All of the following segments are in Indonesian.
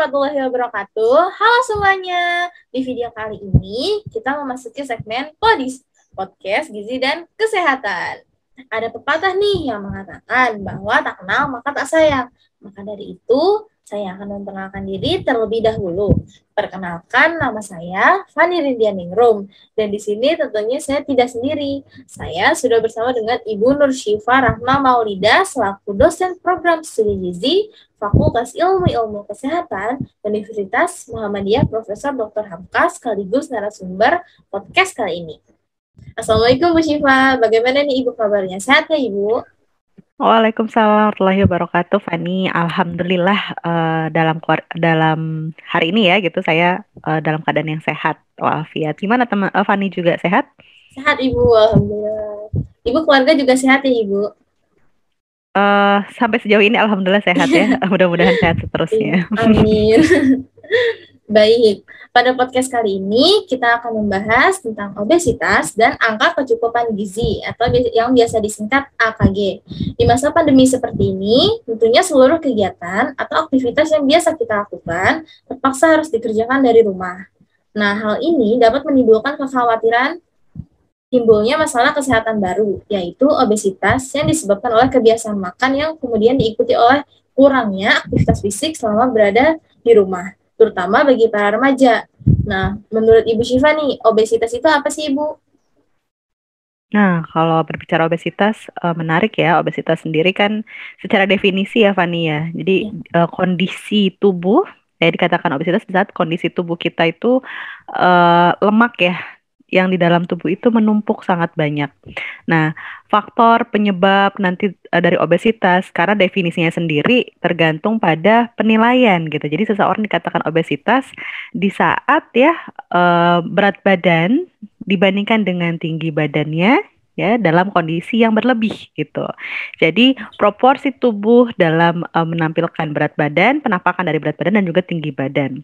warahmatullahi wabarakatuh. Halo semuanya. Di video kali ini kita memasuki segmen Podis Podcast Gizi dan Kesehatan. Ada pepatah nih yang mengatakan bahwa tak kenal maka tak sayang. Maka dari itu, saya akan memperkenalkan diri terlebih dahulu. Perkenalkan nama saya Fanny Rindianingrum dan di sini tentunya saya tidak sendiri. Saya sudah bersama dengan Ibu Nur Syifa Rahma Maulida selaku dosen program studi gizi Fakultas Ilmu Ilmu Kesehatan Universitas Muhammadiyah Profesor Dr. Hamka sekaligus narasumber podcast kali ini. Assalamualaikum Bu Syifa, bagaimana nih Ibu kabarnya? Sehat ya Ibu? Waalaikumsalam warahmatullahi wabarakatuh, Fani. Alhamdulillah uh, dalam dalam hari ini ya gitu saya uh, dalam keadaan yang sehat walafiat. Gimana teman uh, Fani juga sehat? Sehat Ibu, alhamdulillah. Ibu keluarga juga sehat ya Ibu? Uh, sampai sejauh ini alhamdulillah sehat ya. Mudah-mudahan sehat seterusnya. Iya, amin. Baik, pada podcast kali ini kita akan membahas tentang obesitas dan angka kecukupan gizi atau yang biasa disingkat AKG. Di masa pandemi seperti ini, tentunya seluruh kegiatan atau aktivitas yang biasa kita lakukan terpaksa harus dikerjakan dari rumah. Nah, hal ini dapat menimbulkan kekhawatiran timbulnya masalah kesehatan baru, yaitu obesitas yang disebabkan oleh kebiasaan makan yang kemudian diikuti oleh kurangnya aktivitas fisik selama berada di rumah terutama bagi para remaja. Nah, menurut Ibu Syifa nih, obesitas itu apa sih Ibu? Nah, kalau berbicara obesitas, eh, menarik ya. Obesitas sendiri kan secara definisi ya, Fani ya. Jadi ya. kondisi tubuh, ya dikatakan obesitas saat kondisi tubuh kita itu uh, lemak ya yang di dalam tubuh itu menumpuk sangat banyak. Nah, faktor penyebab nanti e, dari obesitas karena definisinya sendiri tergantung pada penilaian gitu. Jadi seseorang dikatakan obesitas di saat ya e, berat badan dibandingkan dengan tinggi badannya ya dalam kondisi yang berlebih gitu. Jadi proporsi tubuh dalam e, menampilkan berat badan, penampakan dari berat badan dan juga tinggi badan.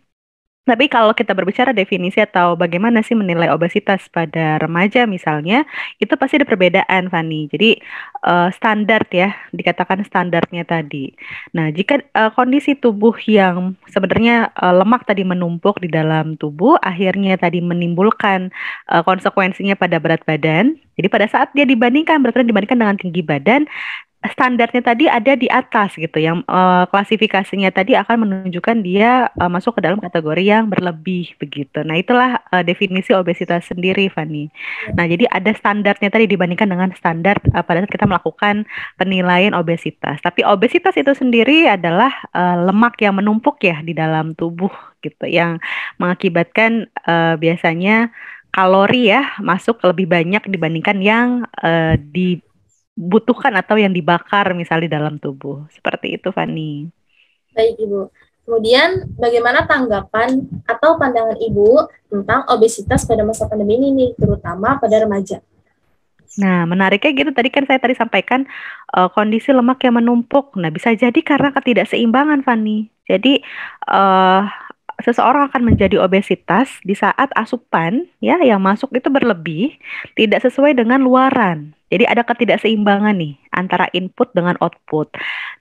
Tapi kalau kita berbicara definisi atau bagaimana sih menilai obesitas pada remaja misalnya, itu pasti ada perbedaan, Fani. Jadi uh, standar ya, dikatakan standarnya tadi. Nah, jika uh, kondisi tubuh yang sebenarnya uh, lemak tadi menumpuk di dalam tubuh, akhirnya tadi menimbulkan uh, konsekuensinya pada berat badan. Jadi pada saat dia dibandingkan berat badan dibandingkan dengan tinggi badan, standarnya tadi ada di atas gitu yang uh, klasifikasinya tadi akan menunjukkan dia uh, masuk ke dalam kategori yang berlebih begitu. Nah, itulah uh, definisi obesitas sendiri, Fanny. Nah, jadi ada standarnya tadi dibandingkan dengan standar uh, pada saat kita melakukan penilaian obesitas. Tapi obesitas itu sendiri adalah uh, lemak yang menumpuk ya di dalam tubuh gitu yang mengakibatkan uh, biasanya kalori ya masuk lebih banyak dibandingkan yang uh, di dibutuhkan atau yang dibakar misalnya dalam tubuh. Seperti itu Fani. Baik Ibu. Kemudian bagaimana tanggapan atau pandangan Ibu tentang obesitas pada masa pandemi ini terutama pada remaja? Nah, menariknya gitu tadi kan saya tadi sampaikan uh, kondisi lemak yang menumpuk. Nah, bisa jadi karena ketidakseimbangan Fani. Jadi uh, seseorang akan menjadi obesitas di saat asupan ya yang masuk itu berlebih, tidak sesuai dengan luaran. Jadi ada ketidakseimbangan nih antara input dengan output.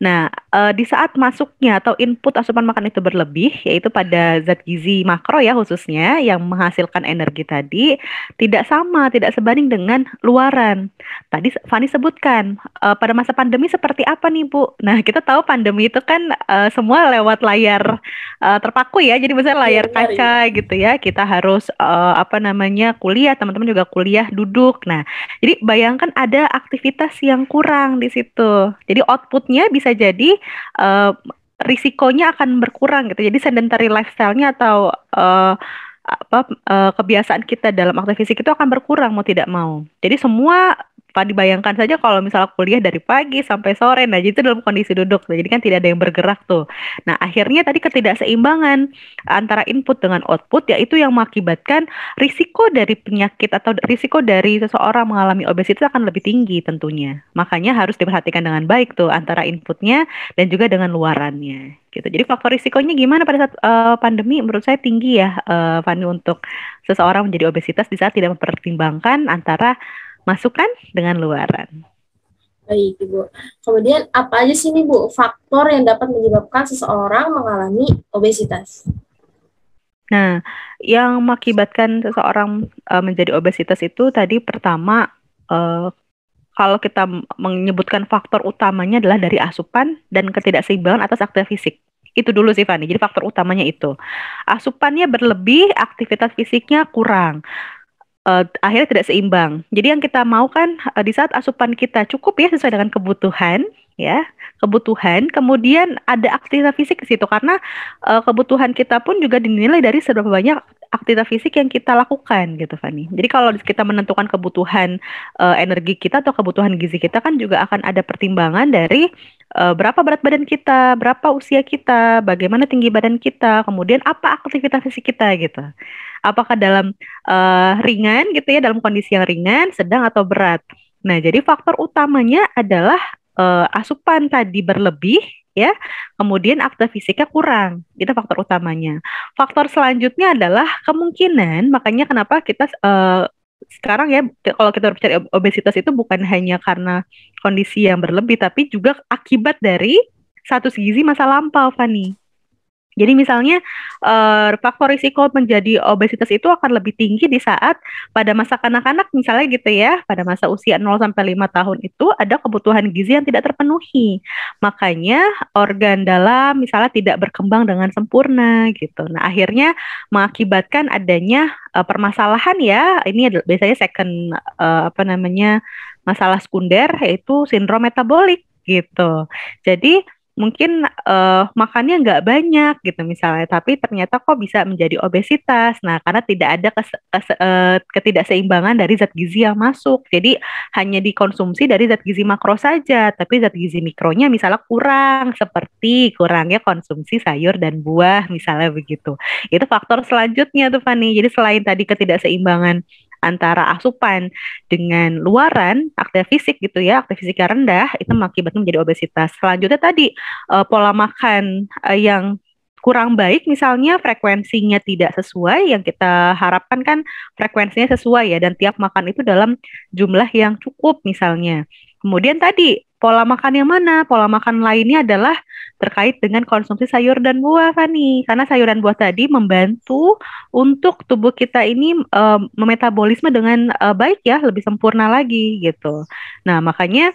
Nah, e, di saat masuknya atau input asupan makan itu berlebih, yaitu pada zat gizi makro ya khususnya yang menghasilkan energi tadi, tidak sama, tidak sebanding dengan luaran. Tadi Fani sebutkan e, pada masa pandemi seperti apa nih Bu? Nah, kita tahu pandemi itu kan e, semua lewat layar e, terpaku ya, jadi misalnya iya, layar iya, kaca iya. gitu ya, kita harus e, apa namanya kuliah, teman-teman juga kuliah duduk. Nah, jadi bayangkan ada aktivitas yang kurang berkurang di situ. Jadi outputnya bisa jadi uh, risikonya akan berkurang gitu. Jadi sedentary lifestyle-nya atau uh, apa uh, kebiasaan kita dalam fisik itu akan berkurang mau tidak mau. Jadi semua Pak dibayangkan saja kalau misalnya kuliah dari pagi sampai sore, nah itu dalam kondisi duduk, nah, jadi kan tidak ada yang bergerak tuh. Nah akhirnya tadi ketidakseimbangan antara input dengan output, yaitu yang mengakibatkan risiko dari penyakit atau risiko dari seseorang mengalami obesitas akan lebih tinggi tentunya. Makanya harus diperhatikan dengan baik tuh antara inputnya dan juga dengan luarannya gitu. Jadi faktor risikonya gimana pada saat uh, pandemi menurut saya tinggi ya uh, Fani untuk seseorang menjadi obesitas di saat tidak mempertimbangkan antara masukan dengan luaran. Baik, Ibu. Kemudian apa aja sih Ibu, Bu, faktor yang dapat menyebabkan seseorang mengalami obesitas? Nah, yang mengakibatkan seseorang uh, menjadi obesitas itu tadi pertama uh, kalau kita menyebutkan faktor utamanya adalah dari asupan dan ketidakseimbangan atas aktivitas fisik. Itu dulu sih Fani. Jadi faktor utamanya itu. Asupannya berlebih, aktivitas fisiknya kurang uh, akhirnya tidak seimbang. Jadi yang kita mau kan uh, di saat asupan kita cukup ya sesuai dengan kebutuhan ya kebutuhan kemudian ada aktivitas fisik di situ karena uh, kebutuhan kita pun juga dinilai dari seberapa banyak aktivitas fisik yang kita lakukan gitu Fani. Jadi kalau kita menentukan kebutuhan uh, energi kita atau kebutuhan gizi kita kan juga akan ada pertimbangan dari uh, berapa berat badan kita, berapa usia kita, bagaimana tinggi badan kita, kemudian apa aktivitas fisik kita gitu. Apakah dalam uh, ringan gitu ya, dalam kondisi yang ringan, sedang atau berat. Nah, jadi faktor utamanya adalah uh, asupan tadi berlebih ya. Kemudian akta fisiknya kurang. Itu faktor utamanya. Faktor selanjutnya adalah kemungkinan makanya kenapa kita uh, sekarang ya kalau kita berbicara obesitas itu bukan hanya karena kondisi yang berlebih tapi juga akibat dari status gizi masa lampau Fani. Jadi misalnya uh, faktor risiko menjadi obesitas itu akan lebih tinggi di saat pada masa kanak-kanak misalnya gitu ya, pada masa usia 0 sampai 5 tahun itu ada kebutuhan gizi yang tidak terpenuhi. Makanya organ dalam misalnya tidak berkembang dengan sempurna gitu. Nah, akhirnya mengakibatkan adanya uh, permasalahan ya. Ini adalah biasanya second uh, apa namanya masalah sekunder yaitu sindrom metabolik gitu. Jadi mungkin uh, makannya nggak banyak gitu misalnya, tapi ternyata kok bisa menjadi obesitas. Nah, karena tidak ada kes, kes, uh, ketidakseimbangan dari zat gizi yang masuk. Jadi hanya dikonsumsi dari zat gizi makro saja, tapi zat gizi mikronya misalnya kurang seperti kurangnya konsumsi sayur dan buah misalnya begitu. Itu faktor selanjutnya tuh Fani. Jadi selain tadi ketidakseimbangan antara asupan dengan luaran aktivitas fisik gitu ya aktivitas yang rendah itu mengakibatkan menjadi obesitas selanjutnya tadi uh, pola makan uh, yang kurang baik misalnya frekuensinya tidak sesuai yang kita harapkan kan frekuensinya sesuai ya dan tiap makan itu dalam jumlah yang cukup misalnya kemudian tadi pola makan yang mana? Pola makan lainnya adalah terkait dengan konsumsi sayur dan buah, Fani. Karena sayur dan buah tadi membantu untuk tubuh kita ini uh, memetabolisme dengan uh, baik ya, lebih sempurna lagi gitu. Nah, makanya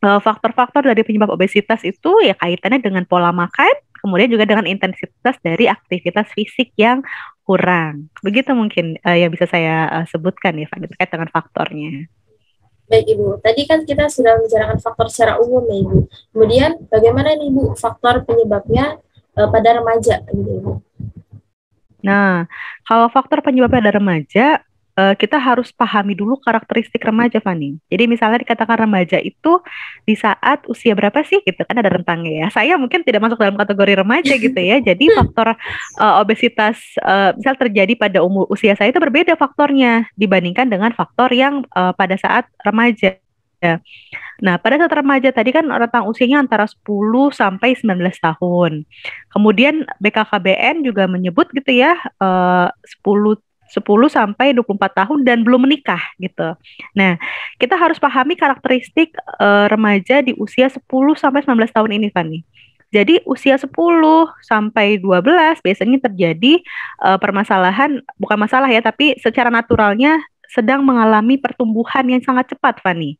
eh, faktor-faktor dari penyebab obesitas itu ya kaitannya dengan pola makan, kemudian juga dengan intensitas dari aktivitas fisik yang kurang. Begitu mungkin uh, yang bisa saya uh, sebutkan ya, Fani, terkait dengan faktornya. Baik Ibu, tadi kan kita sudah membicarakan faktor secara umum ya Ibu. Kemudian bagaimana nih Ibu faktor penyebabnya e, pada remaja Ibu? Gitu ya, nah, kalau faktor penyebabnya pada remaja uh, kita harus pahami dulu karakteristik remaja Fani. Jadi misalnya dikatakan remaja itu di saat usia berapa sih gitu kan ada rentangnya ya. Saya mungkin tidak masuk dalam kategori remaja gitu ya. Jadi faktor uh, obesitas uh, misal terjadi pada umur usia saya itu berbeda faktornya dibandingkan dengan faktor yang uh, pada saat remaja. Nah, pada saat remaja tadi kan rentang usianya antara 10 sampai 19 tahun. Kemudian BKKBN juga menyebut gitu ya, 10 10 sampai 24 tahun dan belum menikah gitu. Nah, kita harus pahami karakteristik uh, remaja di usia 10 sampai 19 tahun ini Fanny. Jadi usia 10 sampai 12 biasanya terjadi uh, permasalahan bukan masalah ya tapi secara naturalnya sedang mengalami pertumbuhan yang sangat cepat Fani.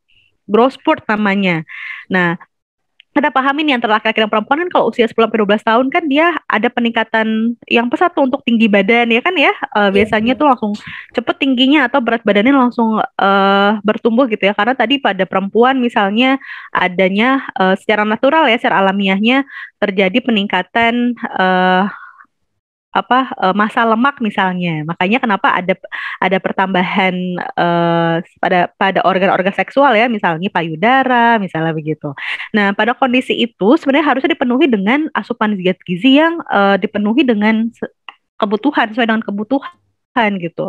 Growth spurt namanya. Nah, kita pahamin yang terlaki-laki dan perempuan kan kalau usia 10 12 tahun kan dia ada peningkatan yang pesat tuh untuk tinggi badan ya kan ya. Uh, biasanya tuh langsung cepet tingginya atau berat badannya langsung uh, bertumbuh gitu ya. Karena tadi pada perempuan misalnya adanya uh, secara natural ya secara alamiahnya terjadi peningkatan uh, apa uh, masa lemak misalnya. Makanya kenapa ada ada pertambahan uh, pada pada organ-organ seksual ya, misalnya payudara, misalnya begitu. Nah, pada kondisi itu sebenarnya harusnya dipenuhi dengan asupan zat gizi yang uh, dipenuhi dengan kebutuhan sesuai dengan kebutuhan dibutuhkan gitu.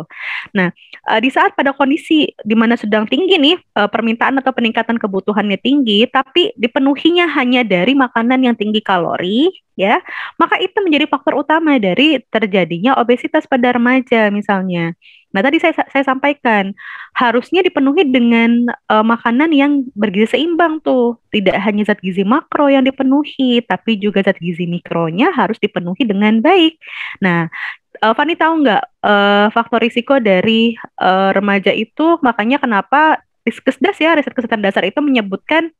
Nah, eh, di saat pada kondisi di mana sedang tinggi nih eh, permintaan atau peningkatan kebutuhannya tinggi, tapi dipenuhinya hanya dari makanan yang tinggi kalori, ya, maka itu menjadi faktor utama dari terjadinya obesitas pada remaja misalnya. Nah, tadi saya saya sampaikan harusnya dipenuhi dengan uh, makanan yang bergizi seimbang tuh. Tidak hanya zat gizi makro yang dipenuhi, tapi juga zat gizi mikronya harus dipenuhi dengan baik. Nah, uh, Fani tahu nggak uh, faktor risiko dari uh, remaja itu makanya kenapa Riskesdas ya riset kesehatan dasar itu menyebutkan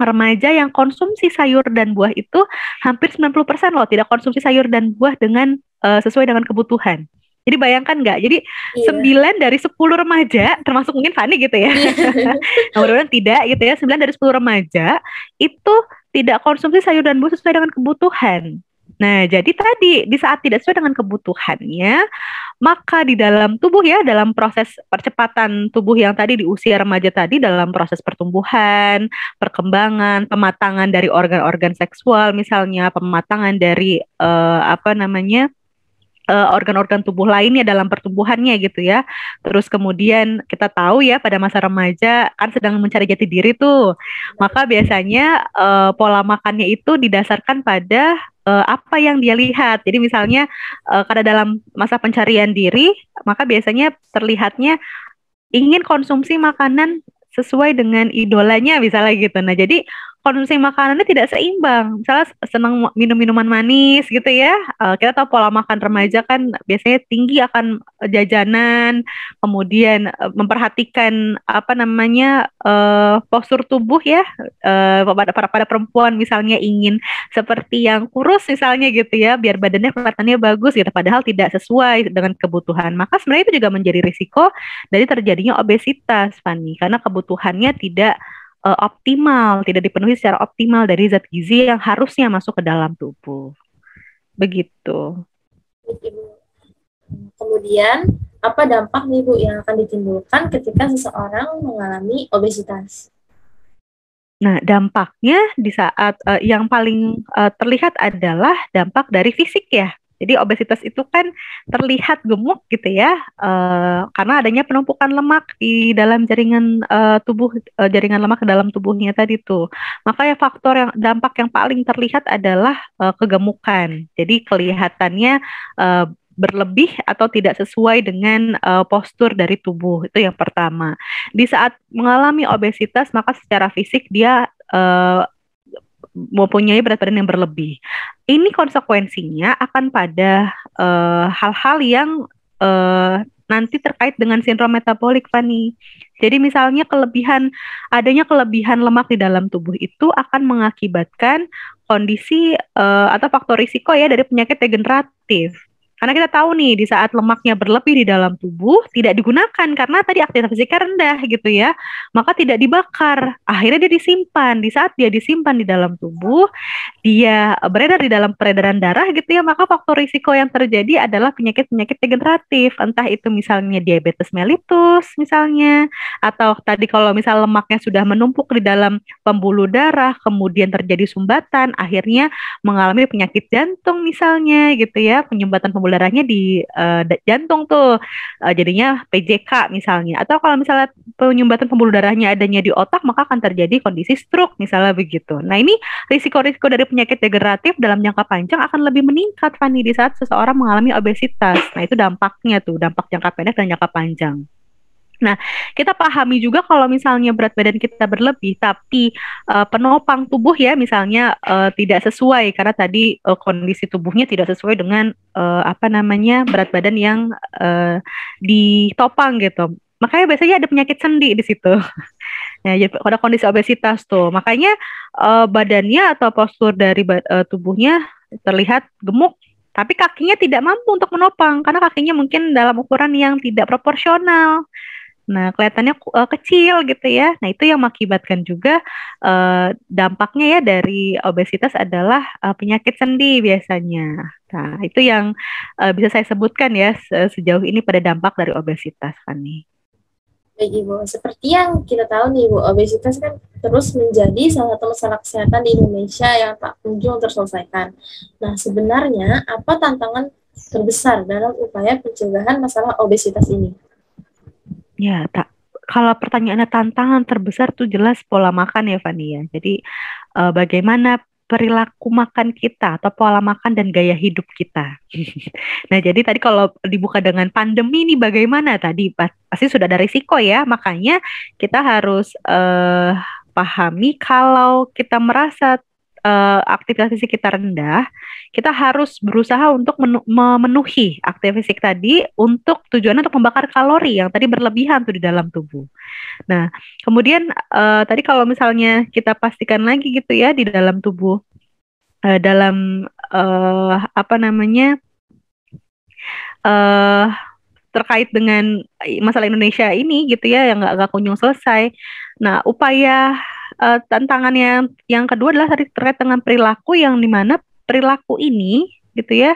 remaja yang konsumsi sayur dan buah itu hampir 90% loh tidak konsumsi sayur dan buah dengan uh, sesuai dengan kebutuhan. Jadi bayangkan nggak? Jadi iya. sembilan 9 dari 10 remaja, termasuk mungkin Fani gitu ya. Yeah. Iya. nah, tidak gitu ya. 9 dari 10 remaja itu tidak konsumsi sayur dan buah sesuai dengan kebutuhan. Nah, jadi tadi di saat tidak sesuai dengan kebutuhannya, maka di dalam tubuh ya, dalam proses percepatan tubuh yang tadi di usia remaja tadi dalam proses pertumbuhan, perkembangan, pematangan dari organ-organ seksual misalnya, pematangan dari uh, apa namanya? Eh, organ-organ tubuh lainnya dalam pertumbuhannya gitu ya. Terus kemudian kita tahu ya pada masa remaja kan sedang mencari jati diri tuh. Maka biasanya uh, pola makannya itu didasarkan pada uh, apa yang dia lihat. Jadi misalnya uh, karena dalam masa pencarian diri, maka biasanya terlihatnya ingin konsumsi makanan sesuai dengan idolanya misalnya gitu. Nah, jadi konsumsi makanannya tidak seimbang. Misalnya senang minum minuman manis gitu ya. Uh, kita tahu pola makan remaja kan biasanya tinggi akan eh, jajanan, kemudian uh, memperhatikan apa namanya uh, postur tubuh ya uh, pada para pada perempuan misalnya ingin seperti yang kurus misalnya gitu ya, biar badannya kelihatannya bagus gitu padahal tidak sesuai dengan kebutuhan. Maka sebenarnya itu juga menjadi risiko dari terjadinya obesitas, Fani, karena kebutuhannya tidak uh, optimal, tidak dipenuhi secara optimal dari zat gizi yang harusnya masuk ke dalam tubuh. Begitu. Kemudian, apa dampak nih Bu yang akan ditimbulkan ketika seseorang mengalami obesitas? Nah, dampaknya di saat uh, yang paling uh, terlihat adalah dampak dari fisik ya. Jadi obesitas itu kan terlihat gemuk gitu ya, uh, karena adanya penumpukan lemak di dalam jaringan uh, tubuh, uh, jaringan lemak ke dalam tubuhnya tadi tuh. Makanya faktor yang dampak yang paling terlihat adalah uh, kegemukan. Jadi kelihatannya uh, berlebih atau tidak sesuai dengan uh, postur dari tubuh itu yang pertama. Di saat mengalami obesitas maka secara fisik dia uh, mempunyai berat badan yang berlebih. Ini konsekuensinya akan pada eh, hal-hal uh, yang uh, nanti terkait dengan sindrom metabolik, Fani. Jadi misalnya kelebihan adanya kelebihan lemak di dalam tubuh itu akan mengakibatkan kondisi uh, atau faktor risiko ya dari penyakit degeneratif. Karena kita tahu nih di saat lemaknya berlebih di dalam tubuh tidak digunakan karena tadi aktivitas fisiknya rendah gitu ya. Maka tidak dibakar. Akhirnya dia disimpan. Di saat dia disimpan di dalam tubuh, dia beredar di dalam peredaran darah gitu ya, maka faktor risiko yang terjadi adalah penyakit-penyakit degeneratif. Entah itu misalnya diabetes mellitus misalnya atau tadi kalau misal lemaknya sudah menumpuk di dalam pembuluh darah, kemudian terjadi sumbatan, akhirnya mengalami penyakit jantung misalnya gitu ya, penyumbatan pembuluh darahnya di uh, jantung tuh uh, jadinya PJK misalnya atau kalau misalnya penyumbatan pembuluh darahnya adanya di otak maka akan terjadi kondisi stroke misalnya begitu. Nah ini risiko-risiko dari penyakit degeneratif dalam jangka panjang akan lebih meningkat Fani di saat seseorang mengalami obesitas. Nah itu dampaknya tuh dampak jangka pendek dan jangka panjang. Nah, kita pahami juga kalau misalnya berat badan kita berlebih, tapi uh, penopang tubuh ya misalnya uh, tidak sesuai karena tadi uh, kondisi tubuhnya tidak sesuai dengan uh, apa namanya berat badan yang uh, ditopang gitu. Makanya biasanya ada penyakit sendi di situ. ya, pada kondisi obesitas tuh, makanya uh, badannya atau postur dari uh, tubuhnya terlihat gemuk tapi kakinya tidak mampu untuk menopang karena kakinya mungkin dalam ukuran yang tidak proporsional Nah, kelihatannya uh, kecil gitu ya. Nah, itu yang mengakibatkan juga uh, dampaknya ya dari obesitas adalah uh, penyakit sendi biasanya. Nah, itu yang uh, bisa saya sebutkan ya se sejauh ini pada dampak dari obesitas, Fani. Baik Ibu, seperti yang kita tahu nih Ibu, obesitas kan terus menjadi salah satu masalah kesehatan di Indonesia yang tak kunjung terselesaikan. Nah, sebenarnya apa tantangan terbesar dalam upaya pencegahan masalah obesitas ini? Ya, tak kalau pertanyaannya tantangan terbesar tuh jelas pola makan ya Fani ya. Jadi uh, bagaimana perilaku makan kita atau pola makan dan gaya hidup kita. nah, jadi tadi kalau dibuka dengan pandemi ini bagaimana tadi pasti sudah ada risiko ya. Makanya kita harus uh, pahami kalau kita merasa uh, aktivitas fisik kita rendah, kita harus berusaha untuk memenuhi aktivitas fisik tadi untuk tujuannya untuk membakar kalori yang tadi berlebihan tuh di dalam tubuh. Nah, kemudian uh, tadi kalau misalnya kita pastikan lagi gitu ya di dalam tubuh uh, dalam uh, apa namanya uh, terkait dengan masalah Indonesia ini gitu ya yang nggak kunjung selesai. Nah, upaya uh, eh, tantangannya yang kedua adalah terkait dengan perilaku yang dimana perilaku ini gitu ya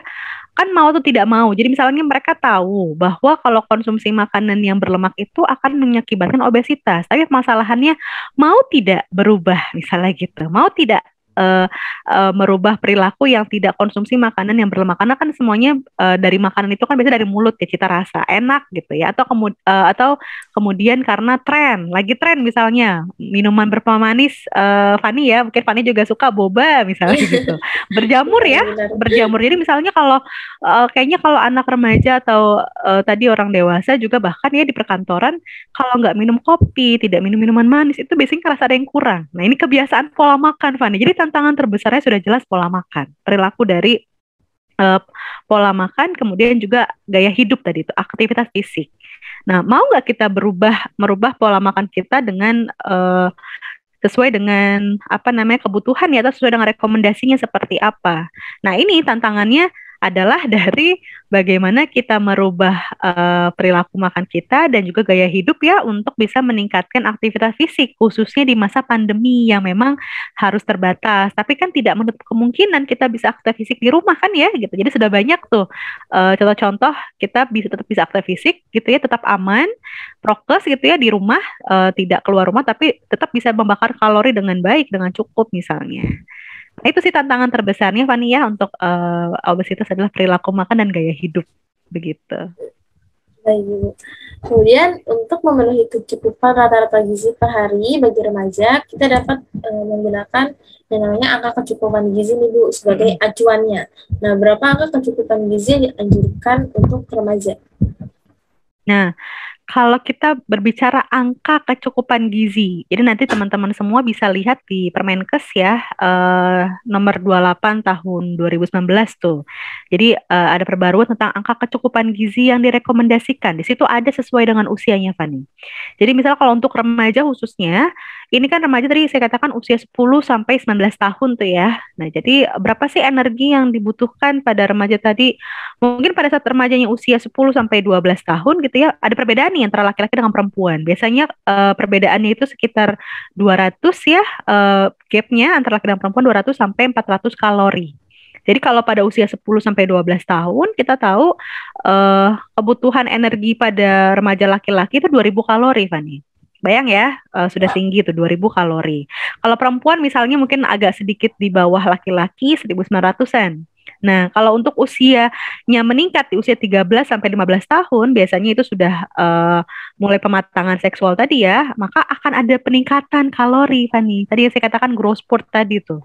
kan mau atau tidak mau. Jadi misalnya mereka tahu bahwa kalau konsumsi makanan yang berlemak itu akan mengakibatkan obesitas. Tapi masalahannya mau tidak berubah misalnya gitu. Mau tidak uh, uh, merubah perilaku yang tidak konsumsi makanan yang berlemak karena kan semuanya uh, dari makanan itu kan biasanya dari mulut ya cita rasa enak gitu ya atau kemud uh, atau kemudian karena tren lagi tren misalnya minuman berpemanis uh, Fani ya mungkin Fani juga suka boba misalnya gitu berjamur ya berjamur jadi misalnya kalau uh, kayaknya kalau anak remaja atau uh, tadi orang dewasa juga bahkan ya di perkantoran kalau nggak minum kopi tidak minum minuman manis itu biasanya rasa ada yang kurang nah ini kebiasaan pola makan Fani jadi tantangan terbesarnya sudah jelas pola makan, perilaku dari uh, pola makan, kemudian juga gaya hidup tadi itu aktivitas fisik. Nah, mau nggak kita berubah merubah pola makan kita dengan uh, sesuai dengan apa namanya kebutuhan ya atau sesuai dengan rekomendasinya seperti apa. Nah, ini tantangannya adalah dari bagaimana kita merubah uh, perilaku makan kita dan juga gaya hidup ya untuk bisa meningkatkan aktivitas fisik khususnya di masa pandemi yang memang harus terbatas tapi kan tidak menutup kemungkinan kita bisa aktivitas fisik di rumah kan ya gitu jadi sudah banyak tuh contoh eh, contoh-contoh kita bisa tetap bisa aktivitas fisik gitu ya tetap aman prokes gitu ya di rumah uh, tidak keluar rumah tapi tetap bisa membakar kalori dengan baik dengan cukup misalnya Nah, itu sih tantangan terbesarnya Fani ya untuk uh, obesitas adalah perilaku makan dan gaya hidup begitu. Baik, Kemudian untuk memenuhi kecukupan rata-rata gizi per hari bagi remaja, kita dapat uh, menggunakan yang namanya angka kecukupan gizi nih Bu sebagai acuannya. Nah, berapa angka kecukupan gizi yang dianjurkan untuk remaja? Nah, kalau kita berbicara angka kecukupan gizi. Jadi nanti teman-teman semua bisa lihat di Permenkes ya eh, nomor 28 tahun 2019 tuh. Jadi eh, ada perbaruan tentang angka kecukupan gizi yang direkomendasikan. Di situ ada sesuai dengan usianya Fani. Jadi misalnya kalau untuk remaja khususnya ini kan remaja tadi saya katakan usia 10 sampai 19 tahun tuh ya. Nah, jadi berapa sih energi yang dibutuhkan pada remaja tadi? Mungkin pada saat remajanya usia 10 sampai 12 tahun gitu ya, ada perbedaan nih antara laki-laki dengan perempuan. Biasanya uh, perbedaannya itu sekitar 200 ya, uh, gapnya antara laki laki dan perempuan 200 sampai 400 kalori. Jadi kalau pada usia 10 sampai 12 tahun kita tahu uh, kebutuhan energi pada remaja laki-laki itu 2000 kalori Fani. Bayang ya, uh, sudah ah. tinggi itu 2000 kalori. Kalau perempuan misalnya mungkin agak sedikit di bawah laki-laki 1900-an. Nah, kalau untuk usianya meningkat di usia 13 sampai 15 tahun, biasanya itu sudah uh, mulai pematangan seksual tadi ya, maka akan ada peningkatan kalori Fanny. Tadi yang saya katakan growth spurt tadi tuh.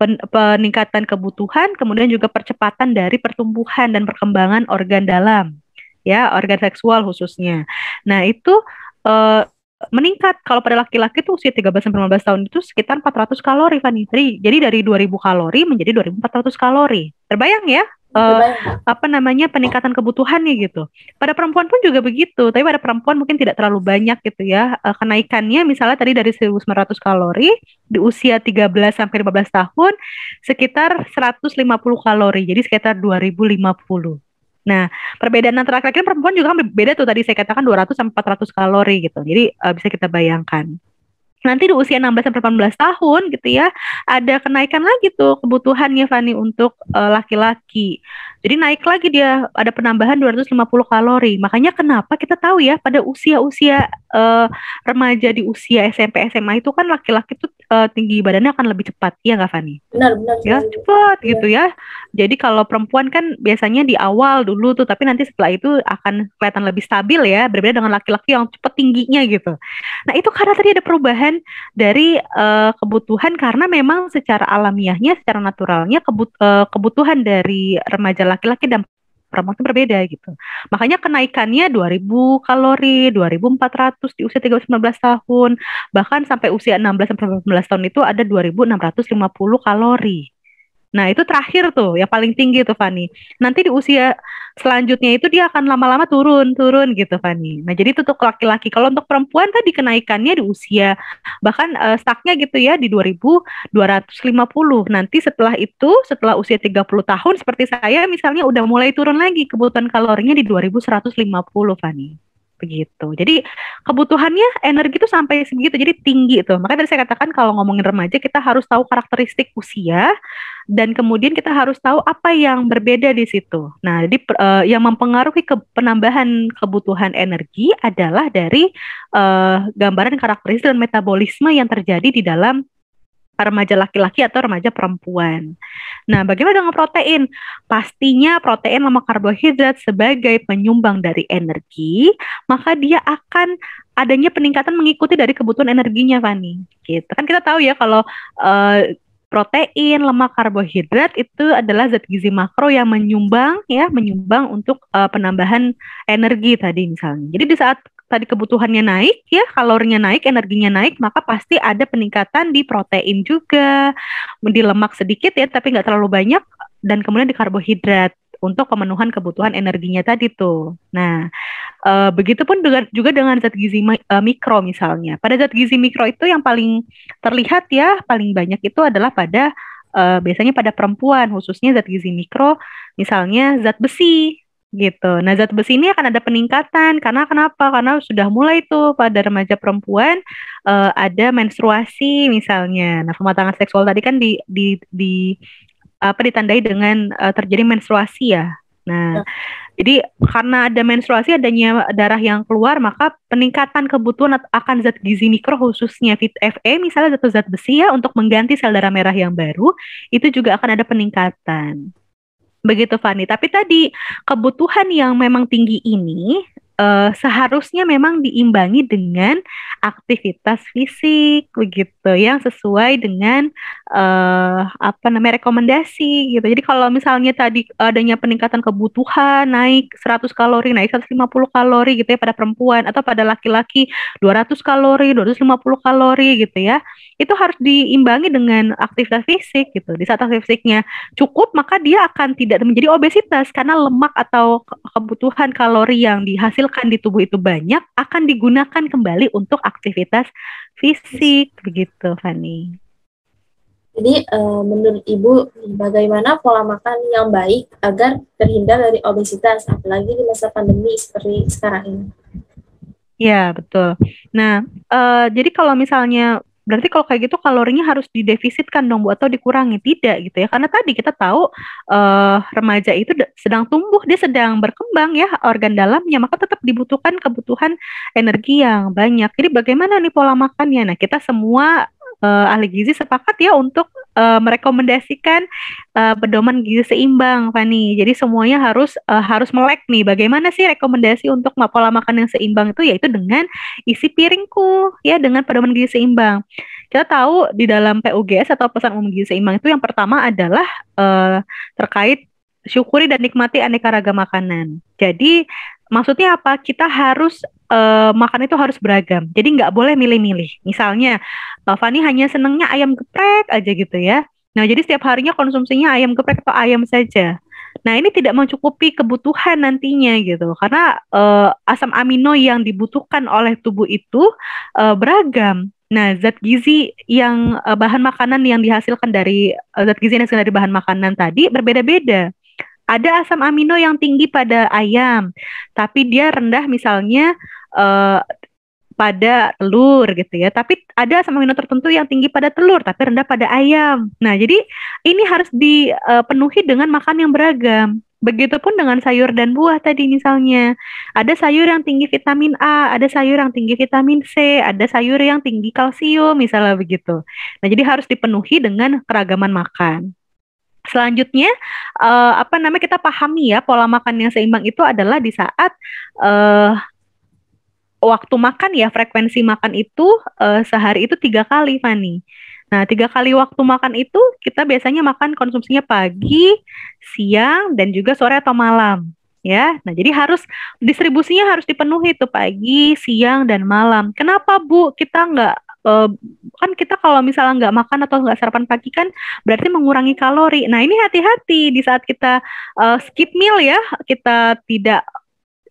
Pen peningkatan kebutuhan, kemudian juga percepatan dari pertumbuhan dan perkembangan organ dalam, ya organ seksual khususnya. Nah itu uh, meningkat. Kalau pada laki-laki tuh usia 13 sampai 15 tahun itu sekitar 400 kalori tri Jadi dari 2000 kalori menjadi 2400 kalori. Terbayang ya? Uh, apa namanya peningkatan kebutuhannya gitu. Pada perempuan pun juga begitu, tapi pada perempuan mungkin tidak terlalu banyak gitu ya. Uh, kenaikannya misalnya tadi dari 1900 kalori di usia 13 sampai 15 tahun sekitar 150 kalori. Jadi sekitar 2050. Nah, perbedaan antara laki-laki dan perempuan juga kan beda tuh tadi saya katakan 200 sampai 400 kalori gitu. Jadi uh, bisa kita bayangkan. Nanti di usia 16 sampai 18 tahun gitu ya, ada kenaikan lagi tuh kebutuhannya Fani untuk eh, laki-laki. Uh, jadi naik lagi dia ada penambahan 250 kalori. Makanya kenapa kita tahu ya pada usia-usia uh, remaja di usia SMP SMA itu kan laki-laki tuh uh, tinggi badannya akan lebih cepat, ya nggak Fani? Benar, benar. Ya cepat benar. Iya. gitu ya. Jadi kalau perempuan kan biasanya di awal dulu tuh, tapi nanti setelah itu akan kelihatan lebih stabil ya, berbeda dengan laki-laki yang cepat tingginya gitu. Nah itu karena tadi ada perubahan dari uh, kebutuhan karena memang secara alamiahnya, secara naturalnya kebut uh, kebutuhan dari remaja laki-laki dan perempuan itu berbeda gitu. Makanya kenaikannya 2000 kalori, 2400 di usia 13-19 tahun, bahkan sampai usia 16 sampai 18 tahun itu ada 2650 kalori. Nah, itu terakhir tuh, yang paling tinggi tuh Fani. Nanti di usia selanjutnya itu dia akan lama-lama turun-turun gitu Fani. Nah, jadi itu untuk laki-laki. Kalau untuk perempuan tadi kenaikannya di usia bahkan uh, stucknya gitu ya di 2250. Nanti setelah itu, setelah usia 30 tahun seperti saya misalnya udah mulai turun lagi kebutuhan kalorinya di 2150 Fani begitu. Jadi kebutuhannya energi itu sampai segitu, jadi tinggi itu. Makanya tadi saya katakan kalau ngomongin remaja kita harus tahu karakteristik usia dan kemudian kita harus tahu apa yang berbeda di situ. Nah, jadi uh, yang mempengaruhi ke penambahan kebutuhan energi adalah dari uh, gambaran karakteristik dan metabolisme yang terjadi di dalam remaja laki-laki atau remaja perempuan. Nah, bagaimana dengan protein? Pastinya protein lemak karbohidrat sebagai penyumbang dari energi, maka dia akan adanya peningkatan mengikuti dari kebutuhan energinya, Fani. Gitu. Kan kita tahu ya kalau uh, protein, lemak karbohidrat itu adalah zat gizi makro yang menyumbang ya, menyumbang untuk uh, penambahan energi tadi misalnya. Jadi di saat tadi kebutuhannya naik ya, kalorinya naik, energinya naik, maka pasti ada peningkatan di protein juga, di lemak sedikit ya, tapi nggak terlalu banyak, dan kemudian di karbohidrat untuk pemenuhan kebutuhan energinya tadi tuh. Nah, e, eh, begitupun dengan, juga dengan zat gizi e, mikro misalnya. Pada zat gizi mikro itu yang paling terlihat ya, paling banyak itu adalah pada e, biasanya pada perempuan, khususnya zat gizi mikro, misalnya zat besi gitu. Nah, zat besi ini akan ada peningkatan karena kenapa? Karena sudah mulai tuh pada remaja perempuan uh, ada menstruasi misalnya. Nah, pematangan seksual tadi kan di di di apa ditandai dengan uh, terjadi menstruasi ya. Nah, ya. jadi karena ada menstruasi adanya darah yang keluar maka peningkatan kebutuhan akan zat gizi mikro khususnya FE misalnya zat zat besi ya untuk mengganti sel darah merah yang baru itu juga akan ada peningkatan. Begitu Fani. Tapi tadi kebutuhan yang memang tinggi ini uh, seharusnya memang diimbangi dengan aktivitas fisik begitu yang sesuai dengan uh, apa namanya rekomendasi gitu. Jadi kalau misalnya tadi adanya peningkatan kebutuhan naik 100 kalori, naik 150 kalori gitu ya pada perempuan atau pada laki-laki 200 kalori, 250 kalori gitu ya. Itu harus diimbangi dengan aktivitas fisik gitu. Di saat aktivitas fisiknya cukup maka dia akan tidak menjadi obesitas karena lemak atau kebutuhan kalori yang dihasilkan kerusakan di tubuh itu banyak akan digunakan kembali untuk aktivitas fisik begitu Fani. Jadi uh, menurut Ibu bagaimana pola makan yang baik agar terhindar dari obesitas apalagi di masa pandemi seperti sekarang ini? Ya betul. Nah, uh, jadi kalau misalnya Berarti kalau kayak gitu kalorinya harus didefisitkan dong Bu atau dikurangi tidak gitu ya. Karena tadi kita tahu uh, remaja itu sedang tumbuh, dia sedang berkembang ya organ dalamnya, maka tetap dibutuhkan kebutuhan energi yang banyak. Jadi bagaimana nih pola makannya? Nah, kita semua uh, ahli gizi sepakat ya untuk uh, merekomendasikan uh, pedoman gizi seimbang, Fani. Jadi semuanya harus uh, harus melek nih. Bagaimana sih rekomendasi untuk pola makan yang seimbang itu? Yaitu dengan isi piringku, ya dengan pedoman gizi seimbang. Kita tahu di dalam PUGS atau pesan umum gizi seimbang itu yang pertama adalah uh, terkait syukuri dan nikmati aneka ragam makanan. Jadi maksudnya apa? Kita harus uh, makan itu harus beragam. Jadi nggak boleh milih-milih. Misalnya uh, Fani hanya senengnya ayam geprek aja gitu ya. Nah, jadi setiap harinya konsumsinya ayam geprek atau ayam saja. Nah, ini tidak mencukupi kebutuhan nantinya gitu. Karena uh, asam amino yang dibutuhkan oleh tubuh itu uh, beragam. Nah, zat gizi yang uh, bahan makanan yang dihasilkan dari uh, zat gizi yang dihasilkan dari bahan makanan tadi berbeda-beda. Ada asam amino yang tinggi pada ayam, tapi dia rendah misalnya uh, pada telur gitu ya. Tapi ada amino tertentu yang tinggi pada telur tapi rendah pada ayam. Nah, jadi ini harus dipenuhi dengan makan yang beragam. Begitupun dengan sayur dan buah tadi misalnya. Ada sayur yang tinggi vitamin A, ada sayur yang tinggi vitamin C, ada sayur yang tinggi kalsium misalnya begitu. Nah, jadi harus dipenuhi dengan keragaman makan. Selanjutnya, uh, apa namanya kita pahami ya pola makan yang seimbang itu adalah di saat uh, waktu makan ya frekuensi makan itu uh, sehari itu tiga kali Fani. Nah tiga kali waktu makan itu kita biasanya makan konsumsinya pagi, siang dan juga sore atau malam ya. Nah, jadi harus distribusinya harus dipenuhi itu pagi, siang, dan malam. Kenapa Bu? Kita nggak uh, kan kita kalau misalnya nggak makan atau nggak sarapan pagi kan berarti mengurangi kalori. Nah ini hati-hati di saat kita uh, skip meal ya, kita tidak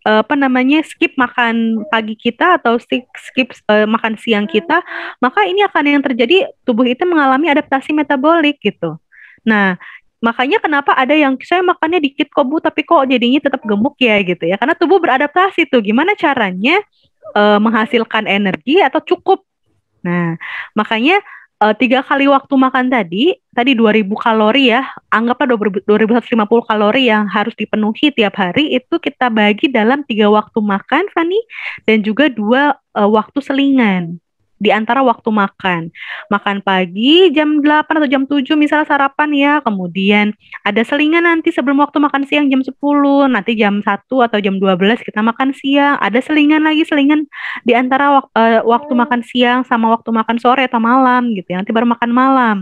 Eh, apa namanya skip makan pagi kita atau skip, skip uh, eh, makan siang kita, maka ini akan yang terjadi tubuh itu mengalami adaptasi metabolik gitu. Nah, makanya kenapa ada yang saya makannya dikit kok Bu tapi kok jadinya tetap gemuk ya gitu ya. Karena tubuh beradaptasi tuh gimana caranya uh, menghasilkan energi atau cukup. Nah, makanya uh, tiga kali waktu makan tadi, tadi 2000 kalori ya, anggaplah 2150 kalori yang harus dipenuhi tiap hari itu kita bagi dalam tiga waktu makan, Fani, dan juga dua uh, waktu selingan di antara waktu makan. Makan pagi jam 8 atau jam 7 misalnya sarapan ya, kemudian ada selingan nanti sebelum waktu makan siang jam 10, nanti jam 1 atau jam 12 kita makan siang, ada selingan lagi selingan di antara wak uh, waktu oh. makan siang sama waktu makan sore atau malam gitu ya, nanti baru makan malam.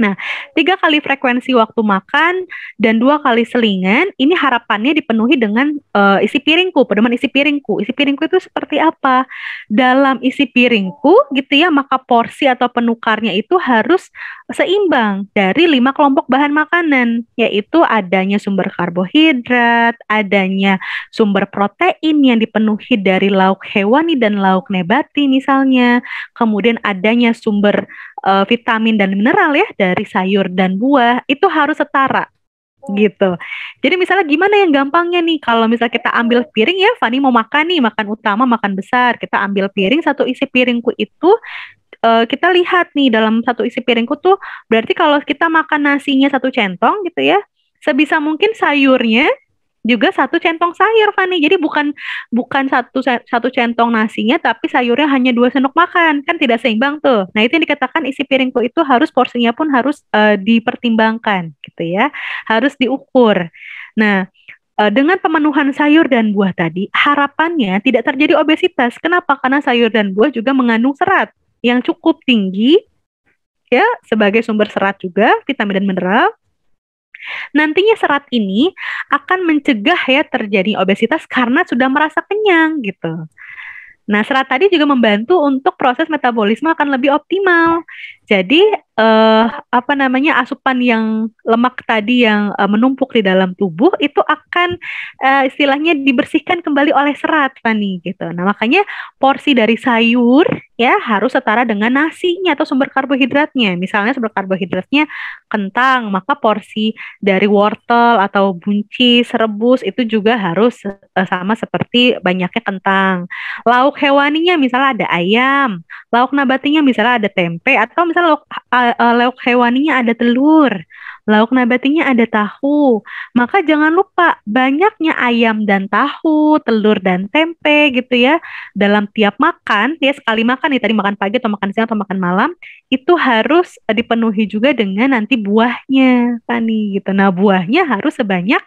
Nah, tiga kali frekuensi waktu makan dan dua kali selingan ini harapannya dipenuhi dengan uh, isi piringku, pedoman isi piringku. Isi piringku itu seperti apa? Dalam isi piringku gitu ya, maka porsi atau penukarnya itu harus seimbang dari lima kelompok bahan makanan, yaitu adanya sumber karbohidrat, adanya sumber protein yang dipenuhi dari lauk hewani dan lauk nebati misalnya, kemudian adanya sumber uh, vitamin dan mineral ya dari sayur dan buah itu harus setara hmm. gitu. Jadi misalnya gimana yang gampangnya nih kalau misalnya kita ambil piring ya Fani mau makan nih makan utama makan besar kita ambil piring satu isi piringku itu uh, kita lihat nih dalam satu isi piringku tuh berarti kalau kita makan nasinya satu centong gitu ya sebisa mungkin sayurnya juga satu centong sayur Fani. Jadi bukan bukan satu satu centong nasinya tapi sayurnya hanya dua sendok makan. Kan tidak seimbang tuh. Nah, itu yang dikatakan isi piringku itu harus porsinya pun harus uh, dipertimbangkan gitu ya. Harus diukur. Nah, eh, dengan pemenuhan sayur dan buah tadi, harapannya tidak terjadi obesitas. Kenapa? Karena sayur dan buah juga mengandung serat yang cukup tinggi ya sebagai sumber serat juga, vitamin dan mineral Nantinya serat ini akan mencegah ya terjadi obesitas karena sudah merasa kenyang gitu. Nah, serat tadi juga membantu untuk proses metabolisme akan lebih optimal. Jadi eh, apa namanya asupan yang lemak tadi yang eh, menumpuk di dalam tubuh itu akan eh, istilahnya dibersihkan kembali oleh serat, Fani gitu. Nah makanya porsi dari sayur ya harus setara dengan nasinya atau sumber karbohidratnya. Misalnya sumber karbohidratnya kentang, maka porsi dari wortel atau buncis, rebus itu juga harus eh, sama seperti banyaknya kentang. Lauk hewaninya misalnya ada ayam, lauk nabatinya misalnya ada tempe atau misalnya Kan lauk, uh, lauk hewaninya ada telur, lauk nabatinya ada tahu. Maka jangan lupa banyaknya ayam dan tahu, telur dan tempe gitu ya. Dalam tiap makan, ya sekali makan nih tadi makan pagi atau makan siang atau makan malam, itu harus dipenuhi juga dengan nanti buahnya Tani gitu. Nah, buahnya harus sebanyak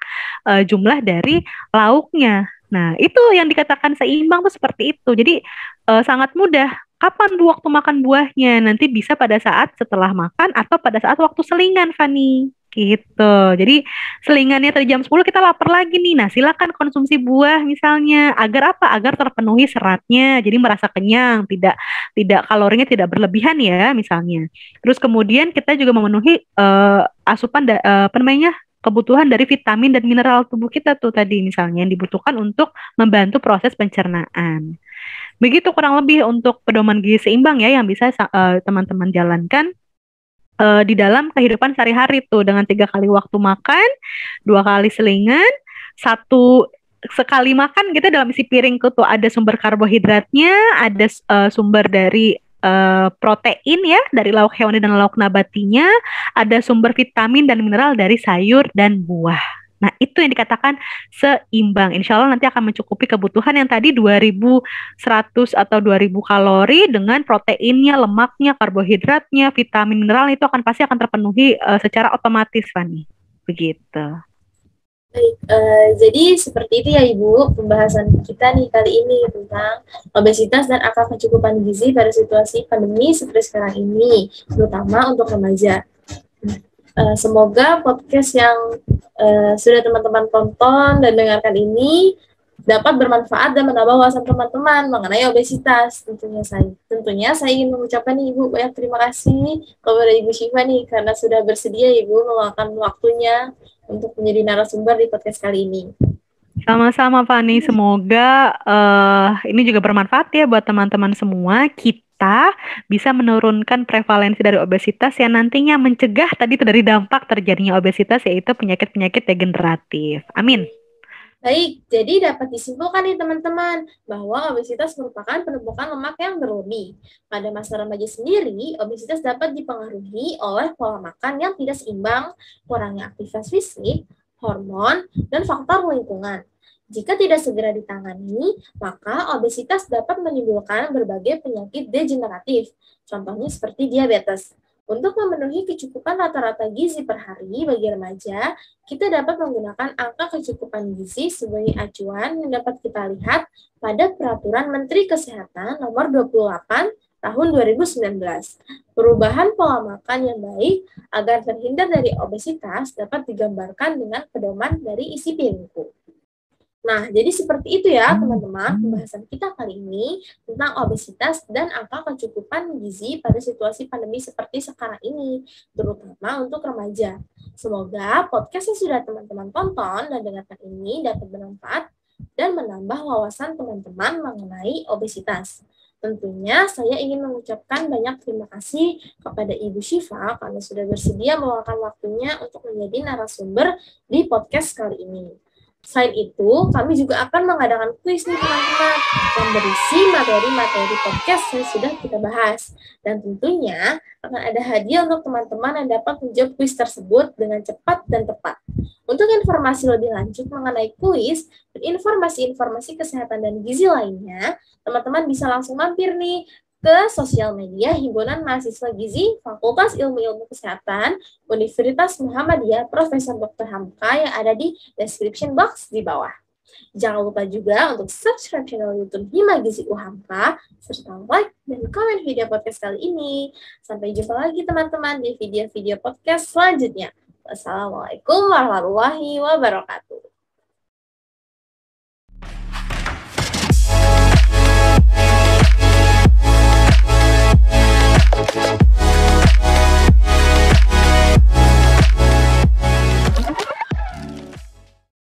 uh, jumlah dari lauknya. Nah, itu yang dikatakan seimbang tuh seperti itu. Jadi uh, sangat mudah kapan lu waktu makan buahnya? Nanti bisa pada saat setelah makan atau pada saat waktu selingan, Fani. Gitu. Jadi selingannya tadi jam 10 kita lapar lagi nih. Nah, silakan konsumsi buah misalnya. Agar apa? Agar terpenuhi seratnya. Jadi merasa kenyang, tidak tidak kalorinya tidak berlebihan ya misalnya. Terus kemudian kita juga memenuhi uh, asupan da, uh, apa namanya? kebutuhan dari vitamin dan mineral tubuh kita tuh tadi misalnya yang dibutuhkan untuk membantu proses pencernaan. Begitu kurang lebih untuk pedoman gizi seimbang ya yang bisa eh, teman-teman uh, jalankan uh, di dalam kehidupan sehari-hari tuh dengan tiga kali waktu makan, dua kali selingan, satu sekali makan kita gitu dalam isi piring tuh ada sumber karbohidratnya, ada uh, sumber dari protein ya dari lauk hewani dan lauk nabatinya, ada sumber vitamin dan mineral dari sayur dan buah Nah, itu yang dikatakan seimbang. Insya Allah nanti akan mencukupi kebutuhan yang tadi 2100 atau 2000 kalori dengan proteinnya, lemaknya, karbohidratnya, vitamin, mineral itu akan pasti akan terpenuhi uh, secara otomatis, Fani. Begitu. Baik, uh, jadi seperti itu ya Ibu pembahasan kita nih kali ini tentang obesitas dan akal kecukupan gizi pada situasi pandemi seperti sekarang ini, terutama untuk remaja. Eh, semoga podcast yang uh, sudah teman-teman tonton dan dengarkan ini dapat bermanfaat dan menambah wawasan teman-teman mengenai obesitas tentunya saya tentunya saya ingin mengucapkan nih ibu banyak terima kasih kepada ibu Syifa nih karena sudah bersedia ibu meluangkan waktunya untuk menjadi narasumber di podcast kali ini sama-sama Fani semoga uh, ini juga bermanfaat ya buat teman-teman semua kita kita bisa menurunkan prevalensi dari obesitas yang nantinya mencegah tadi dari dampak terjadinya obesitas yaitu penyakit-penyakit degeneratif. Amin. Baik, jadi dapat disimpulkan nih teman-teman bahwa obesitas merupakan penumpukan lemak yang berlebih. Pada masa remaja sendiri, obesitas dapat dipengaruhi oleh pola makan yang tidak seimbang, kurangnya aktivitas fisik, hormon, dan faktor lingkungan. Jika tidak segera ditangani, maka obesitas dapat menimbulkan berbagai penyakit degeneratif, contohnya seperti diabetes. Untuk memenuhi kecukupan rata-rata gizi per hari bagi remaja, kita dapat menggunakan angka kecukupan gizi sebagai acuan yang dapat kita lihat pada Peraturan Menteri Kesehatan Nomor 28 tahun 2019. Perubahan pola makan yang baik agar terhindar dari obesitas dapat digambarkan dengan pedoman dari isi piringku. Nah, jadi seperti itu ya hmm. teman-teman pembahasan kita kali ini tentang obesitas dan angka kecukupan gizi pada situasi pandemi seperti sekarang ini, terutama untuk remaja. Semoga podcast yang sudah teman-teman tonton dan dengarkan ini dapat bermanfaat dan menambah wawasan teman-teman mengenai obesitas. Tentunya saya ingin mengucapkan banyak terima kasih kepada Ibu Syifa karena sudah bersedia meluangkan waktunya untuk menjadi narasumber di podcast kali ini. Selain itu, kami juga akan mengadakan kuis nih teman-teman yang berisi materi-materi podcast yang sudah kita bahas. Dan tentunya akan ada hadiah untuk teman-teman yang dapat menjawab kuis tersebut dengan cepat dan tepat. Untuk informasi lebih lanjut mengenai kuis dan informasi-informasi kesehatan dan gizi lainnya, teman-teman bisa langsung mampir nih ke sosial media himpunan mahasiswa gizi Fakultas Ilmu-Ilmu Kesehatan Universitas Muhammadiyah Profesor Dr. Hamka yang ada di description box di bawah. Jangan lupa juga untuk subscribe channel YouTube Hima Gizi Uhamka, serta like dan komen video podcast kali ini. Sampai jumpa lagi teman-teman di video-video podcast selanjutnya. Wassalamualaikum warahmatullahi wabarakatuh. Bye.